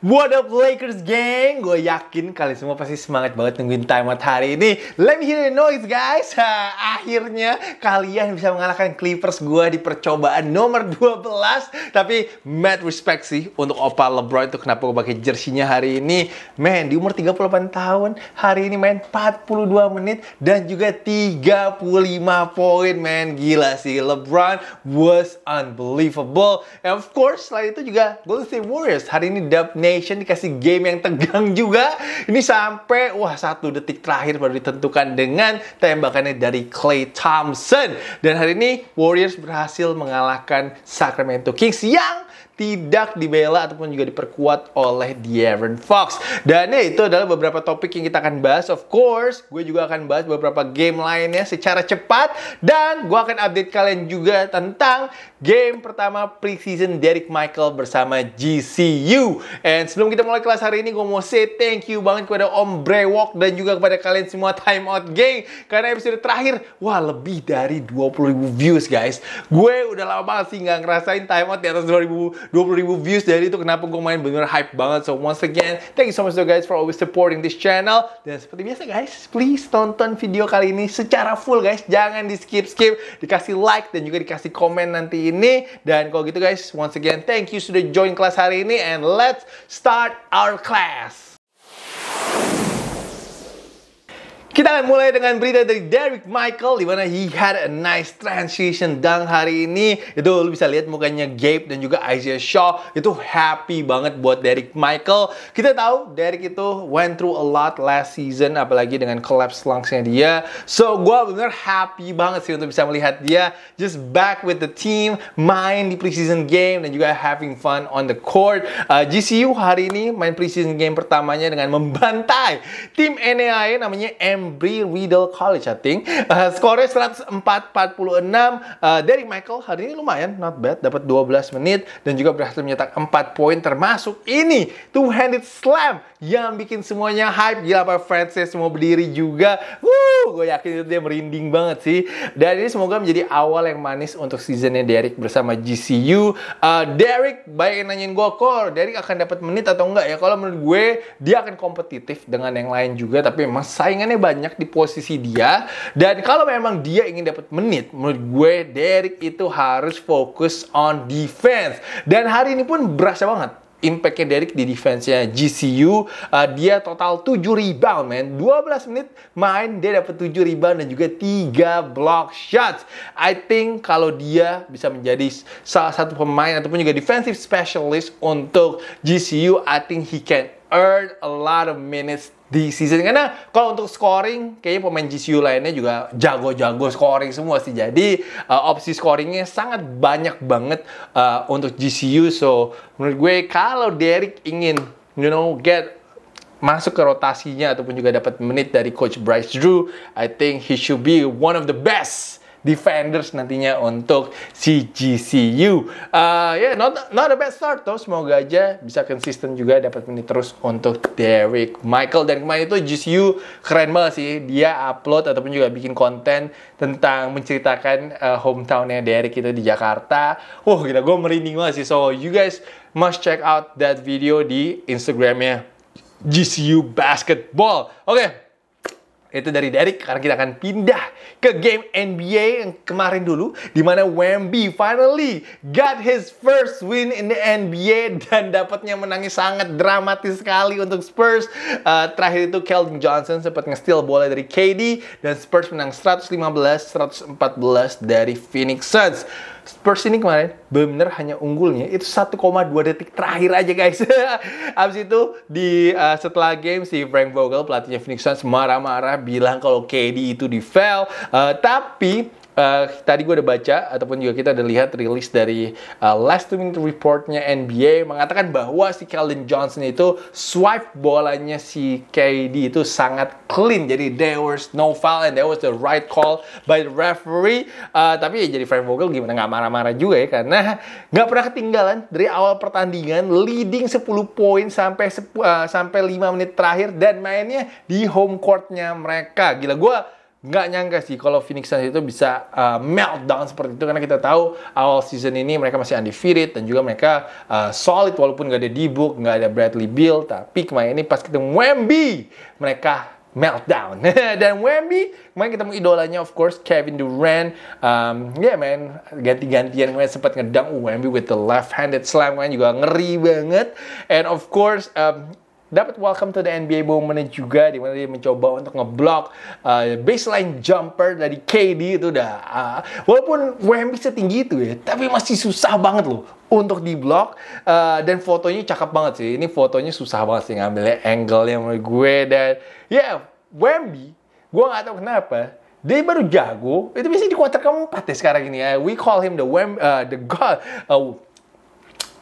What up Lakers gang? Gue yakin kalian semua pasti semangat banget nungguin timeout hari ini. Let me hear the noise guys. Ha, akhirnya kalian bisa mengalahkan Clippers gue di percobaan nomor 12. Tapi mad respect sih untuk Opa LeBron itu kenapa gue pakai jersinya hari ini. Man, di umur 38 tahun hari ini main 42 menit dan juga 35 poin man. Gila sih LeBron was unbelievable. And of course selain itu juga Golden State Warriors hari ini dapet Nation dikasih game yang tegang juga. Ini sampai wah satu detik terakhir baru ditentukan dengan tembakannya dari Clay Thompson. Dan hari ini Warriors berhasil mengalahkan Sacramento Kings yang tidak dibela ataupun juga diperkuat oleh De'Aaron Fox. Dan ya, itu adalah beberapa topik yang kita akan bahas. Of course, gue juga akan bahas beberapa game lainnya secara cepat. Dan gue akan update kalian juga tentang game pertama preseason Derek Michael bersama GCU. And sebelum kita mulai kelas hari ini, gue mau say thank you banget kepada Om Brewok dan juga kepada kalian semua Time Out Gang. Karena episode terakhir, wah lebih dari 20.000 views guys. Gue udah lama banget sih nggak ngerasain Time Out di atas 2000 20 ribu views dari itu kenapa gue main bener hype banget so once again thank you so much to guys for always supporting this channel dan seperti biasa guys please tonton video kali ini secara full guys jangan di skip skip dikasih like dan juga dikasih komen nanti ini dan kalau gitu guys once again thank you sudah join kelas hari ini and let's start our class Kita akan mulai dengan berita dari Derek Michael di mana he had a nice transition dunk hari ini. Itu lu bisa lihat mukanya Gabe dan juga Isaiah Shaw itu happy banget buat Derek Michael. Kita tahu Derek itu went through a lot last season apalagi dengan collapse lungsnya dia. So gue benar happy banget sih untuk bisa melihat dia just back with the team, main di preseason game dan juga having fun on the court. Uh, GCU hari ini main preseason game pertamanya dengan membantai tim NAIA namanya M Embry Riddle College I think. Uh, skornya 104 46 uh, dari Michael hari ini lumayan not bad dapat 12 menit dan juga berhasil menyetak 4 poin termasuk ini two-handed slam yang bikin semuanya hype gila Pak Francis mau berdiri juga. Wuh, gue yakin itu dia merinding banget sih. Dan ini semoga menjadi awal yang manis untuk seasonnya Derek bersama GCU. Uh, Derek baik yang nanyain gue kok Derek akan dapat menit atau enggak ya? Kalau menurut gue dia akan kompetitif dengan yang lain juga tapi emang saingannya banyak di posisi dia dan kalau memang dia ingin dapat menit menurut gue Derek itu harus fokus on defense dan hari ini pun berasa banget impactnya Derek di defense-nya GCU uh, dia total 7 rebound man 12 menit main dia dapat 7 rebound dan juga 3 block shots I think kalau dia bisa menjadi salah satu pemain ataupun juga defensive specialist untuk GCU I think he can earn a lot of minutes di season karena kalau untuk scoring kayaknya pemain GCU lainnya juga jago-jago scoring semua sih jadi uh, opsi scoringnya sangat banyak banget uh, untuk GCU so menurut gue kalau Derek ingin you know get masuk ke rotasinya ataupun juga dapat menit dari coach Bryce Drew I think he should be one of the best defenders nantinya untuk CGCU. Uh, ya, yeah, not not a bad start though. Semoga aja bisa konsisten juga dapat menit terus untuk Derek Michael dan kemarin itu GCU keren banget sih. Dia upload ataupun juga bikin konten tentang menceritakan uh, hometownnya Derek itu di Jakarta. Wah, wow, gila gue merinding banget sih. So you guys must check out that video di Instagramnya GCU Basketball. Oke. Okay itu dari Derek karena kita akan pindah ke game NBA yang kemarin dulu di mana Wemby finally got his first win in the NBA dan dapatnya menangis sangat dramatis sekali untuk Spurs. Uh, terakhir itu Keldon Johnson sempat nge-steal bola dari KD dan Spurs menang 115-114 dari Phoenix Suns. Spurs ini kemarin benar hanya unggulnya itu 1,2 detik terakhir aja guys. Abis itu di uh, setelah game si Frank Vogel pelatihnya Phoenix Suns marah-marah bilang kalau KD itu di fail, Uh, tapi uh, tadi gue udah baca ataupun juga kita udah lihat rilis dari uh, last two minute reportnya NBA mengatakan bahwa si Calvin Johnson itu swipe bolanya si KD itu sangat clean. Jadi there was no foul and there was the right call by the referee. Uh, tapi ya jadi Frank Vogel gimana nggak marah-marah juga ya karena nggak pernah ketinggalan dari awal pertandingan leading 10 poin sampai uh, sampai 5 menit terakhir dan mainnya di home courtnya mereka. Gila gue nggak nyangka sih kalau Phoenix Suns itu bisa uh, meltdown seperti itu karena kita tahu awal season ini mereka masih undefeated dan juga mereka uh, solid walaupun nggak ada D-Book, nggak ada Bradley Beal tapi kemarin ini pas ketemu Wemby mereka meltdown dan Wemby kemarin ketemu idolanya of course Kevin Durant um, ya yeah, man ganti-gantian kemarin sempat ngedang Wemby with the left handed slam kemarin juga ngeri banget and of course um, dapat welcome to the NBA moment juga di mana dia mencoba untuk ngeblok uh, baseline jumper dari KD itu udah uh, walaupun Wemby setinggi itu ya tapi masih susah banget loh untuk diblok uh, dan fotonya cakep banget sih ini fotonya susah banget sih ngambilnya angle yang menurut gue dan ya yeah, Wemby gue gak tahu kenapa dia baru jago itu biasanya di kuarter keempat ya sekarang ini ya we call him the Wem uh, the God uh,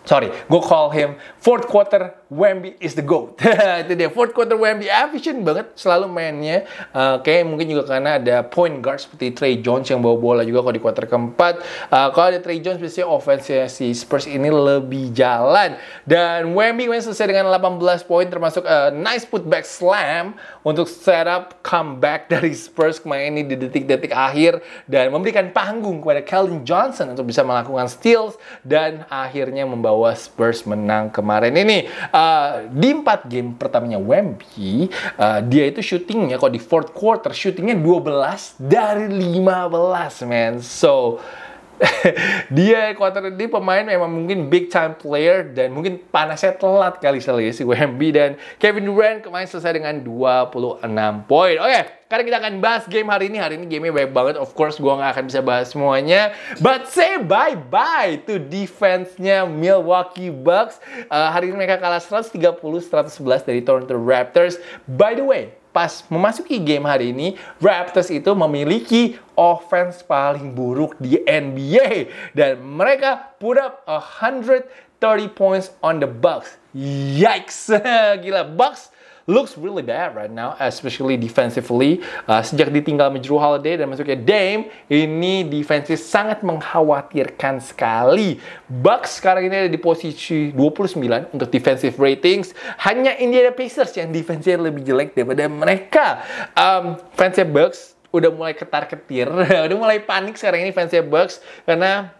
sorry gue call him fourth quarter Wemby is the GOAT. itu dia, fourth quarter Wemby efficient banget, selalu mainnya. Uh, kayak mungkin juga karena ada point guard seperti Trey Jones yang bawa bola juga kalau di quarter keempat. Uh, kalau ada Trey Jones, biasanya offense si Spurs ini lebih jalan. Dan Wemby kemarin selesai dengan 18 poin, termasuk uh, nice putback slam untuk setup comeback dari Spurs kemarin ini di detik-detik akhir. Dan memberikan panggung kepada Kelvin Johnson untuk bisa melakukan steals. Dan akhirnya membawa Spurs menang kemarin ini. Uh, Eh, di 4 game pertamanya Wemby, uh, dia itu shootingnya kok di fourth quarter shootingnya 12 dari 15 man. So dia quarter ini pemain memang mungkin big time player dan mungkin panasnya telat kali sekali ya si WMB dan Kevin Durant kemarin selesai dengan 26 poin. Oke, okay, karena kita akan bahas game hari ini. Hari ini gamenya baik banget. Of course, gua nggak akan bisa bahas semuanya. But say bye-bye to defense-nya Milwaukee Bucks. Uh, hari ini mereka kalah 130-111 dari Toronto Raptors. By the way, pas memasuki game hari ini, Raptors itu memiliki offense paling buruk di NBA dan mereka put up 130 points on the Bucks. Yikes. Gila Bucks looks really bad right now, especially defensively. Uh, sejak ditinggal Jrue Holiday dan masuknya Dame, ini defense sangat mengkhawatirkan sekali. Bucks sekarang ini ada di posisi 29 untuk defensive ratings. Hanya Indiana Pacers yang defense lebih jelek daripada mereka. Um, fansnya Bucks udah mulai ketar-ketir, udah mulai panik sekarang ini fansnya Bucks karena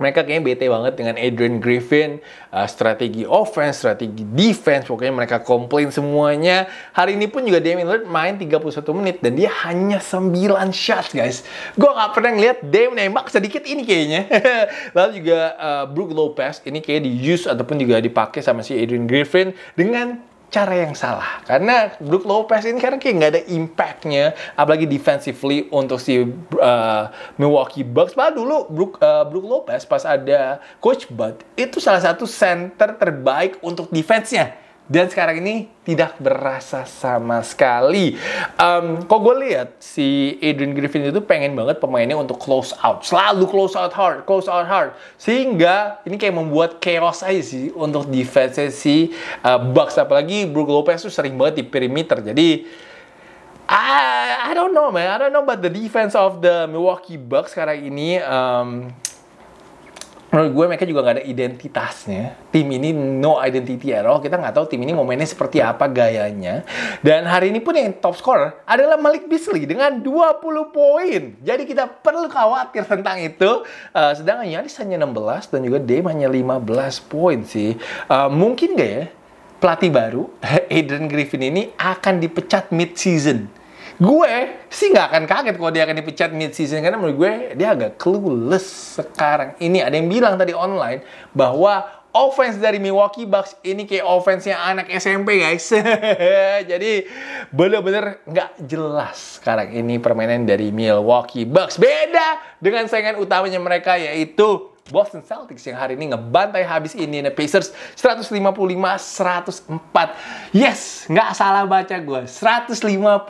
mereka kayaknya bete banget dengan Adrian Griffin, uh, strategi offense, strategi defense, pokoknya mereka komplain semuanya. Hari ini pun juga Damian Lillard main 31 menit dan dia hanya 9 shots guys. Gue gak pernah ngeliat Dame nembak sedikit ini kayaknya. Lalu juga uh, Brook Lopez ini kayak di use ataupun juga dipakai sama si Adrian Griffin dengan cara yang salah. Karena Brook Lopez ini karena kayak nggak ada impactnya, apalagi defensively untuk si uh, Milwaukee Bucks. Padahal dulu Brook, uh, Brook Lopez pas ada Coach Bud itu salah satu center terbaik untuk defense-nya dan sekarang ini tidak berasa sama sekali. Um, kok gue lihat si Adrian Griffin itu pengen banget pemainnya untuk close out, selalu close out hard, close out hard, sehingga ini kayak membuat chaos aja sih untuk defense si uh, Bucks apalagi Brook Lopez tuh sering banget di perimeter. Jadi I, I don't know man, I don't know about the defense of the Milwaukee Bucks sekarang ini. Um, menurut gue mereka juga nggak ada identitasnya. Tim ini no identity at all. Kita nggak tahu tim ini momennya seperti apa gayanya. Dan hari ini pun yang top scorer adalah Malik Beasley dengan 20 poin. Jadi kita perlu khawatir tentang itu. Uh, sedangkan Yanis hanya 16 dan juga Dame hanya 15 poin sih. Uh, mungkin gak ya pelatih baru Adrian Griffin ini akan dipecat mid season? gue sih nggak akan kaget kalau dia akan dipecat mid season karena menurut gue dia agak clueless sekarang ini ada yang bilang tadi online bahwa offense dari Milwaukee Bucks ini kayak offense yang anak SMP guys. Jadi bener-bener nggak jelas sekarang ini permainan dari Milwaukee Bucks. Beda dengan saingan utamanya mereka yaitu Boston Celtics yang hari ini ngebantai habis ini Indiana Pacers 155-104. Yes, nggak salah baca gue. 155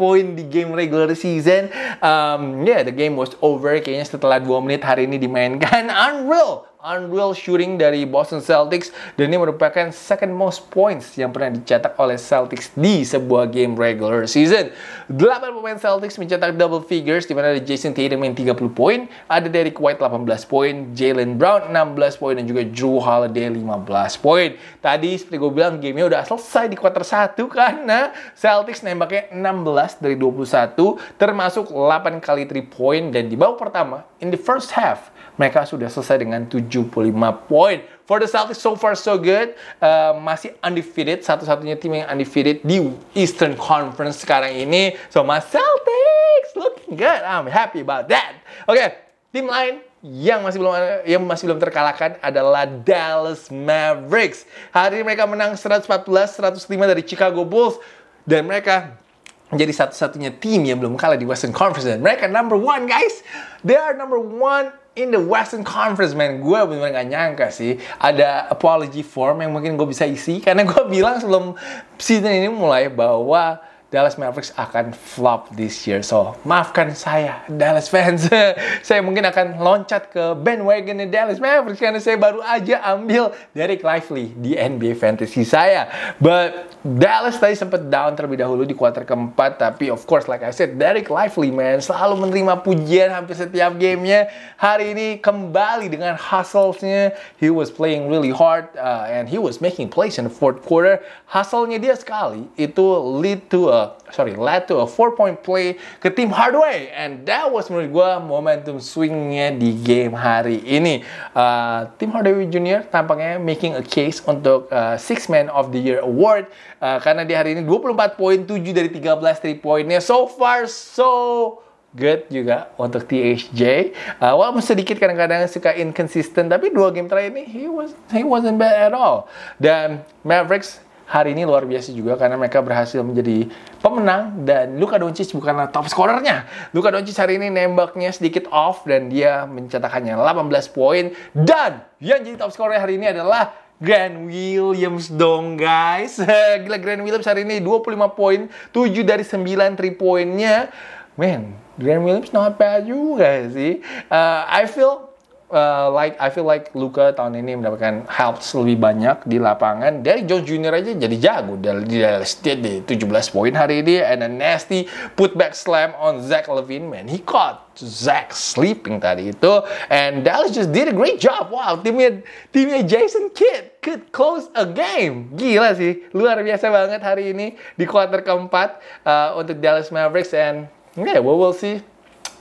poin di game regular season. Um, yeah, the game was over kayaknya setelah 2 menit hari ini dimainkan. Unreal unreal shooting dari Boston Celtics dan ini merupakan second most points yang pernah dicetak oleh Celtics di sebuah game regular season. 8 pemain Celtics mencetak double figures di mana ada Jason Tatum yang 30 poin, ada Derek White 18 poin, Jalen Brown 16 poin dan juga Drew Holiday 15 poin. Tadi seperti gue bilang gamenya udah selesai di quarter 1 karena Celtics nembaknya 16 dari 21 termasuk 8 kali 3 point dan di bawah pertama in the first half mereka sudah selesai dengan 7 75 poin. For the Celtics, so far so good. Uh, masih undefeated, satu-satunya tim yang undefeated di Eastern Conference sekarang ini. So, my Celtics looking good. I'm happy about that. Oke, okay, tim lain yang masih belum yang masih belum terkalahkan adalah Dallas Mavericks. Hari ini mereka menang 114-105 dari Chicago Bulls dan mereka jadi satu-satunya tim yang belum kalah di Western Conference mereka number one guys. They are number one in the Western Conference, man. Gue bener-bener gak nyangka sih ada apology form yang mungkin gue bisa isi karena gue bilang sebelum season ini mulai bahwa Dallas Mavericks akan flop this year. So, maafkan saya, Dallas fans. saya mungkin akan loncat ke bandwagon Dallas Mavericks karena saya baru aja ambil Derek Lively di NBA Fantasy saya. But Dallas tadi sempat down terlebih dahulu di kuarter keempat, tapi of course like I said, Derek Lively man selalu menerima pujian hampir setiap gamenya. Hari ini kembali dengan hustlesnya. He was playing really hard uh, and he was making plays in the fourth quarter. Hustlenya dia sekali itu lead to a sorry led to a four point play ke tim Hardway and that was menurut gue momentum swingnya di game hari ini uh, tim Hardaway Junior tampaknya making a case untuk uh, six man of the year award uh, karena di hari ini 24 poin 7 dari 13 three pointnya so far so good juga untuk THJ. Uh, walaupun sedikit kadang-kadang suka inconsistent, tapi dua game terakhir ini he was he wasn't bad at all. Dan Mavericks hari ini luar biasa juga karena mereka berhasil menjadi pemenang dan Luka Doncic bukanlah top scorernya. Luka Doncic hari ini nembaknya sedikit off dan dia mencetak hanya 18 poin dan yang jadi top scorer hari ini adalah Grand Williams dong guys. Gila Grand Williams hari ini 25 poin, 7 dari 9 3 poinnya. Man, Grand Williams not bad juga sih. Uh, I feel Eh, like I feel like Luka tahun ini mendapatkan help lebih banyak di lapangan dari Jones Junior aja jadi jago dari Dallas di 17 poin hari ini and a nasty putback slam on Zach Levine man he caught Zach sleeping tadi itu and Dallas just did a great job wow timnya timnya Jason Kidd could close a game gila sih luar biasa banget hari ini di kuarter keempat uh, untuk Dallas Mavericks and yeah we will see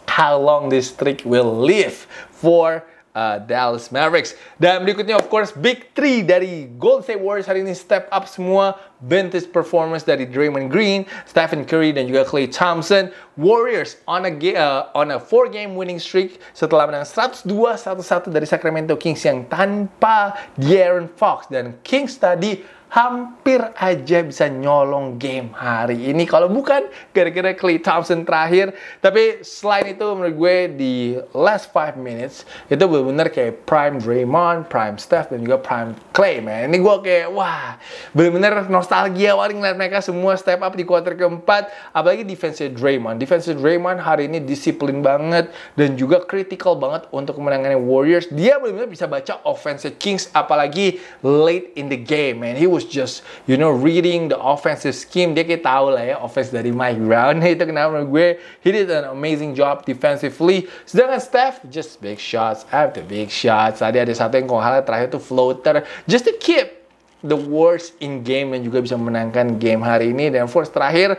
how long this streak will live for uh, Dallas Mavericks. Dan berikutnya of course Big Three dari Golden State Warriors hari ini step up semua vintage performance dari Draymond Green, Stephen Curry dan juga Klay Thompson. Warriors on a uh, on a four game winning streak setelah menang 102-101 dari Sacramento Kings yang tanpa De'Aaron Fox dan Kings tadi hampir aja bisa nyolong game hari ini. Kalau bukan gara-gara Clay Thompson terakhir. Tapi selain itu menurut gue di last 5 minutes itu benar-benar kayak prime Draymond, prime Steph, dan juga prime Clay, man. Ini gue kayak, wah, benar-benar nostalgia paling ngeliat mereka semua step up di quarter keempat. Apalagi defensive Draymond. Defensive Draymond hari ini disiplin banget dan juga critical banget untuk kemenangannya Warriors. Dia benar-benar bisa baca offense Kings apalagi late in the game, man. He was just you know reading the offensive scheme dia kayak tahu lah ya offense dari Mike Brown itu kenapa menurut gue he did an amazing job defensively sedangkan Steph just big shots after big shots tadi ada satu yang kalau terakhir tuh floater just to keep the worst in game dan juga bisa menangkan game hari ini dan force terakhir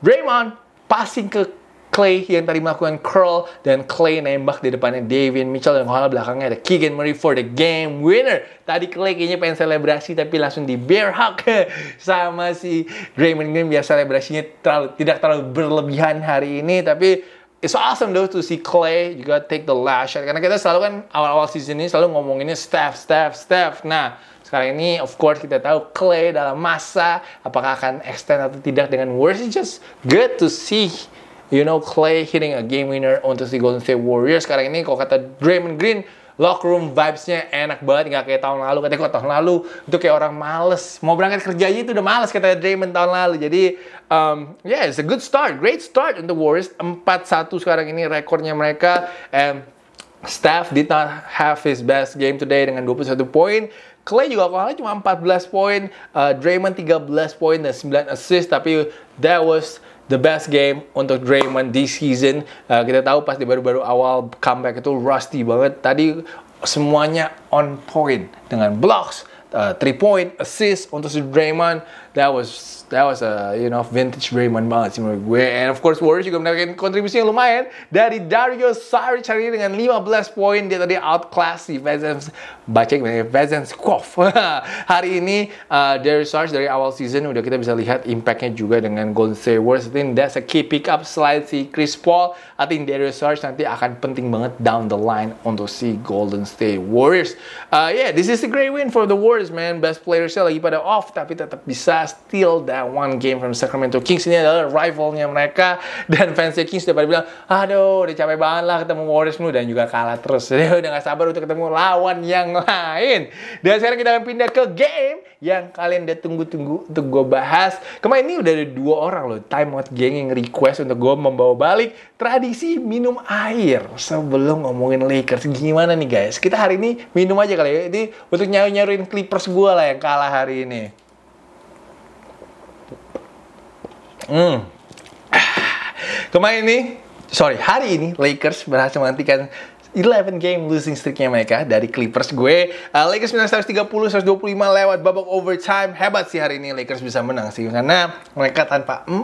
Draymond passing ke Clay yang tadi melakukan curl dan Clay nembak di depannya Davin Mitchell dan kalau belakangnya ada Keegan Murray for the game winner. Tadi Clay kayaknya pengen selebrasi tapi langsung di bear hug sama si Draymond Green biar selebrasinya terlalu, tidak terlalu berlebihan hari ini tapi It's awesome though to see Clay juga take the last shot karena kita selalu kan awal-awal season ini selalu ngomonginnya staff staff staff Nah, sekarang ini of course kita tahu Clay dalam masa apakah akan extend atau tidak dengan Warriors. It's just good to see You know Clay hitting a game winner untuk si Golden State Warriors sekarang ini kalau kata Draymond Green locker room vibes-nya enak banget nggak kayak tahun lalu katanya kok tahun lalu itu kayak orang males mau berangkat kerja aja itu udah males kata Draymond tahun lalu jadi um, yeah it's a good start great start untuk Warriors 4-1 sekarang ini rekornya mereka and Steph did not have his best game today dengan 21 poin Clay juga kalau cuma 14 poin, uh, Draymond 13 poin dan 9 assist tapi that was the best game untuk Draymond this season. Uh, kita tahu pas di baru-baru awal comeback itu rusty banget. Tadi semuanya on point dengan blocks, uh, three point, assist untuk si Draymond that was that was a you know vintage Raymond banget sih menurut gue and of course Warriors juga mendapatkan kontribusi yang lumayan dari Dario Saric hari ini dengan 15 poin dia tadi outclass si Vezens baca gimana ya? Kof. hari ini uh, Dario Saric dari awal season udah kita bisa lihat impactnya juga dengan Golden State Warriors I think that's a key pick up slide si Chris Paul I think Dario Saric nanti akan penting banget down the line untuk si Golden State Warriors uh, yeah this is a great win for the Warriors man best playersnya lagi pada off tapi tetap bisa Still that one game from Sacramento Kings. Ini adalah rivalnya mereka dan fansnya Kings sudah pada bilang, aduh udah capek banget lah ketemu Warriors mulu dan juga kalah terus. Jadi udah gak sabar untuk ketemu lawan yang lain. Dan sekarang kita akan pindah ke game yang kalian udah tunggu-tunggu untuk gue bahas. Kemarin ini udah ada dua orang loh, Time Out Gang yang request untuk gue membawa balik tradisi minum air sebelum ngomongin Lakers. Gimana nih guys? Kita hari ini minum aja kali ya. Ini untuk nyaru-nyaruin Clippers gue lah yang kalah hari ini. Hmm. Kemarin ini, sorry, hari ini Lakers berhasil menghentikan 11 game losing streaknya mereka dari Clippers gue. Uh, Lakers menang 130 125 lewat babak overtime. Hebat sih hari ini Lakers bisa menang sih karena mereka tanpa 4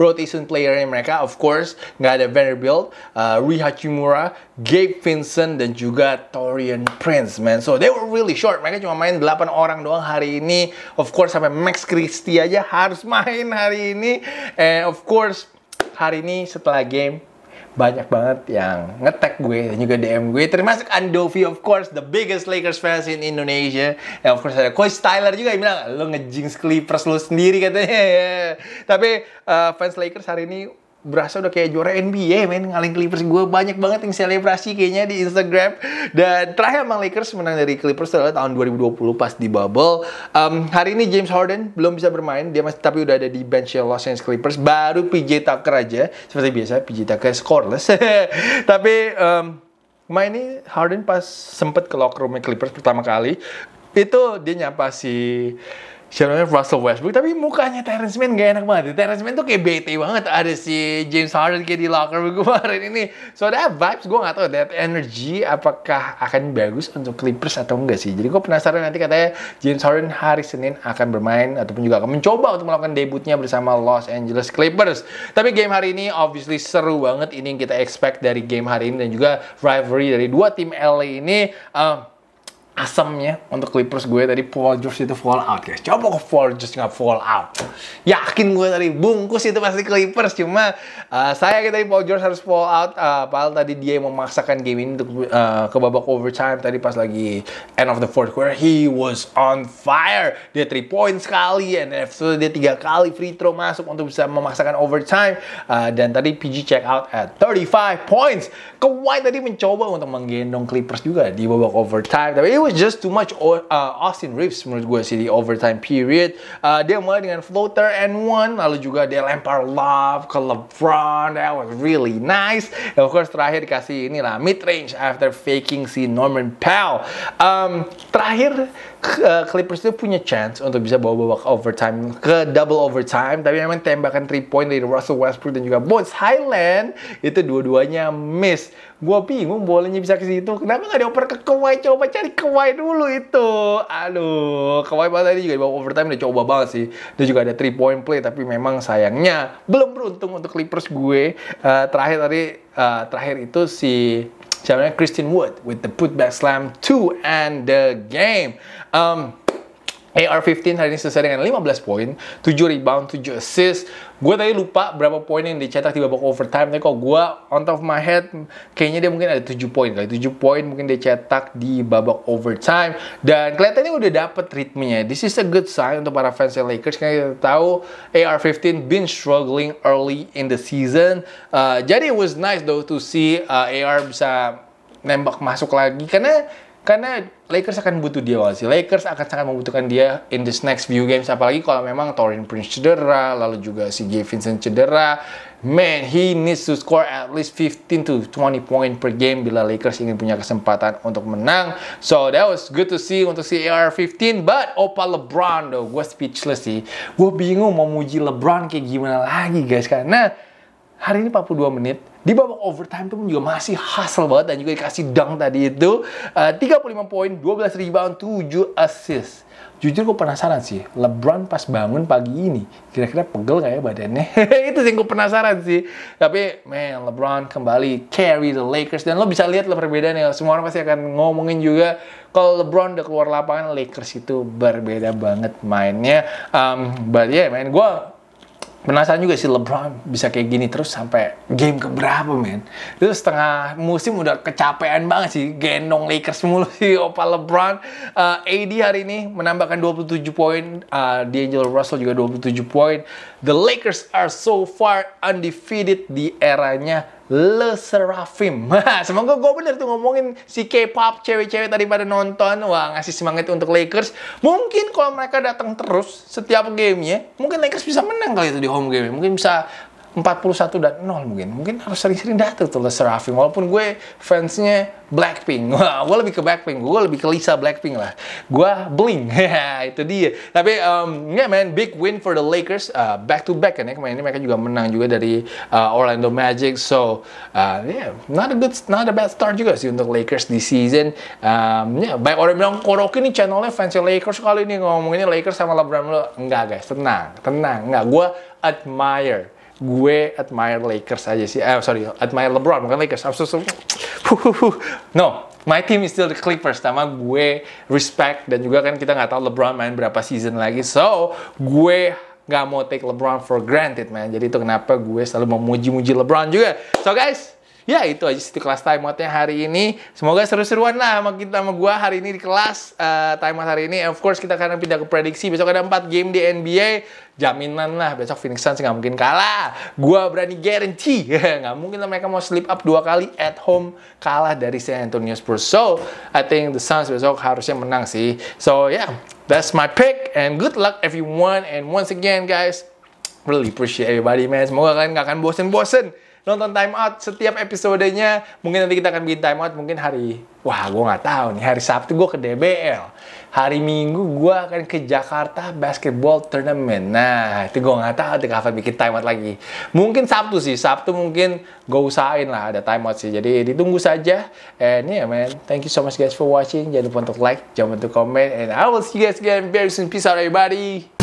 rotation playernya mereka. Of course, nggak ada Vanderbilt, uh, Rui Hachimura, Gabe Vincent dan juga Torian Prince, man. So they were really short. Mereka cuma main 8 orang doang hari ini. Of course sampai Max Christie aja harus main hari ini. And of course hari ini setelah game banyak banget yang ngetek gue dan juga DM gue termasuk Andovi of course the biggest Lakers fans in Indonesia and ya, of course ada Coach Tyler juga yang bilang lo ngejinx Clippers lo sendiri katanya ya. tapi uh, fans Lakers hari ini berasa udah kayak juara NBA men ngalahin Clippers gue banyak banget yang selebrasi kayaknya di Instagram dan terakhir emang Lakers menang dari Clippers adalah tahun 2020 pas di bubble um, hari ini James Harden belum bisa bermain dia masih tapi udah ada di bench Los Angeles Clippers baru PJ Tucker aja seperti biasa PJ Tucker scoreless tapi um, main ini Harden pas sempet ke locker room Clippers pertama kali itu dia nyapa si siapa namanya Russell Westbrook tapi mukanya Terrence Mann gak enak banget Terrence Mann tuh kayak bete banget ada si James Harden kayak di locker room kemarin ini so that vibes gue gak tau that energy apakah akan bagus untuk Clippers atau enggak sih jadi gue penasaran nanti katanya James Harden hari Senin akan bermain ataupun juga akan mencoba untuk melakukan debutnya bersama Los Angeles Clippers tapi game hari ini obviously seru banget ini yang kita expect dari game hari ini dan juga rivalry dari dua tim LA ini uh, asamnya untuk Clippers gue tadi Paul George itu fall out guys. Coba ke Paul George nggak fall out. Yakin gue tadi bungkus itu pasti Clippers cuma uh, saya tadi Paul George harus fall out. Uh, padahal tadi dia yang memaksakan game ini untuk uh, ke babak overtime tadi pas lagi end of the fourth quarter he was on fire. Dia 3 point sekali and after dia tiga kali free throw masuk untuk bisa memaksakan overtime uh, dan tadi PG check out at 35 points. Kawhi tadi mencoba untuk menggendong Clippers juga di babak overtime tapi it was just too much uh, Austin Reeves menurut gue sih di overtime period. Uh, dia mulai dengan floater and one, lalu juga dia lempar love ke LeBron. That was really nice. And of course terakhir dikasih inilah mid range after faking si Norman Powell. Um, terakhir Clippers itu punya chance untuk bisa bawa-bawa ke overtime, ke double overtime. Tapi memang tembakan three point dari Russell Westbrook dan juga Bones Highland itu dua-duanya miss. Gua bingung bolanya bisa ke situ. Kenapa nggak dioper ke Kawhi? Coba cari Kawhi dulu itu. Aduh, Kawhi banget tadi juga bawa overtime udah coba banget sih. Dia juga ada three point play tapi memang sayangnya belum beruntung untuk Clippers gue. Uh, terakhir tadi uh, terakhir itu si Siapanya Christian Wood with the putback slam 2 and the game. Um, AR-15 hari ini selesai dengan 15 poin, 7 rebound, 7 assist, Gue tadi lupa berapa poin yang dicetak di babak overtime, tapi kok gue on top of my head, kayaknya dia mungkin ada 7 poin kali. 7 poin mungkin dia cetak di babak overtime. Dan kelihatannya udah dapet ritmenya. This is a good sign untuk para fans yang Lakers, karena kita tahu AR-15 been struggling early in the season. Uh, jadi it was nice though to see uh, AR bisa nembak masuk lagi, karena karena Lakers akan butuh dia Walsi. Lakers akan sangat membutuhkan dia in this next few games. Apalagi kalau memang Torin Prince cedera, lalu juga si Gabe Vincent cedera. Man, he needs to score at least 15 to 20 point per game bila Lakers ingin punya kesempatan untuk menang. So that was good to see untuk si AR-15. But Opa LeBron though, gue speechless sih. Gue bingung mau muji LeBron kayak gimana lagi guys. Karena hari ini 42 menit. Di babak overtime itu pun juga masih hustle banget dan juga dikasih dunk tadi itu. Eh, uh, 35 poin, 12 rebound, 7 assist. Jujur gue penasaran sih, LeBron pas bangun pagi ini, kira-kira pegel gak ya badannya? itu sih gue penasaran sih. Tapi, man, LeBron kembali carry the Lakers. Dan lo bisa lihat perbedaan perbedaannya. Semua orang pasti akan ngomongin juga, kalau LeBron udah keluar lapangan, Lakers itu berbeda banget mainnya. Um, but yeah, man, gue penasaran juga sih LeBron bisa kayak gini terus sampai game keberapa men Terus setengah musim udah kecapean banget sih gendong Lakers mulu sih opa LeBron uh, eh, AD hari ini menambahkan 27 poin uh, D'Angelo Russell juga 27 poin the Lakers are so far undefeated di eranya Le Seraphim. Semoga gue bener tuh ngomongin si K-pop cewek-cewek tadi pada nonton. Wah, ngasih semangat untuk Lakers. Mungkin kalau mereka datang terus setiap gamenya, mungkin Lakers bisa menang kali itu di home game. Mungkin bisa 41 dan 0 mungkin. Mungkin harus sering-sering datang tuh Le Sserafim. Walaupun gue fansnya Blackpink. Wah, gue lebih ke Blackpink. Gue lebih ke Lisa Blackpink lah. Gue bling. Ya, itu dia. Tapi, um, yeah man, big win for the Lakers. Uh, back to back kan ya. Kemarin ini mereka juga menang juga dari uh, Orlando Magic. So, uh, yeah, not a good, not a bad start juga sih untuk Lakers di season. Um, yeah, baik orang bilang, Koroki ini channelnya fansnya Lakers kali ini Ngomonginnya Lakers sama LeBron. Enggak guys, tenang. Tenang. Enggak, gue admire gue admire Lakers aja sih. Eh, sorry, admire LeBron bukan Lakers. I'm so, so, no, my team is still the Clippers. Sama gue respect dan juga kan kita nggak tahu LeBron main berapa season lagi. So, gue nggak mau take LeBron for granted, man. Jadi itu kenapa gue selalu memuji-muji LeBron juga. So guys, ya itu aja situ kelas time outnya hari ini semoga seru-seruan lah sama kita sama gua hari ini di kelas uh, eh, time out hari ini of course kita akan pindah ke prediksi besok ada 4 game di NBA jaminan lah besok Phoenix Suns nggak mungkin kalah gua berani guarantee nggak mungkin lah mereka mau slip up dua kali at home kalah dari San Antonio Spurs so I think the Suns besok harusnya menang sih so yeah that's my pick and good luck everyone and once again guys really appreciate everybody man semoga kalian nggak akan bosen-bosen nonton time out setiap episodenya. Mungkin nanti kita akan bikin time out mungkin hari wah gue nggak tahu nih hari Sabtu gue ke DBL. Hari Minggu gue akan ke Jakarta Basketball Tournament. Nah itu gue nggak tahu tuh kapan bikin time out lagi. Mungkin Sabtu sih Sabtu mungkin gue usahain lah ada time out sih. Jadi ditunggu saja. And yeah man, thank you so much guys for watching. Jangan lupa untuk like, jangan lupa untuk comment, and I will see you guys again very soon. Peace out everybody.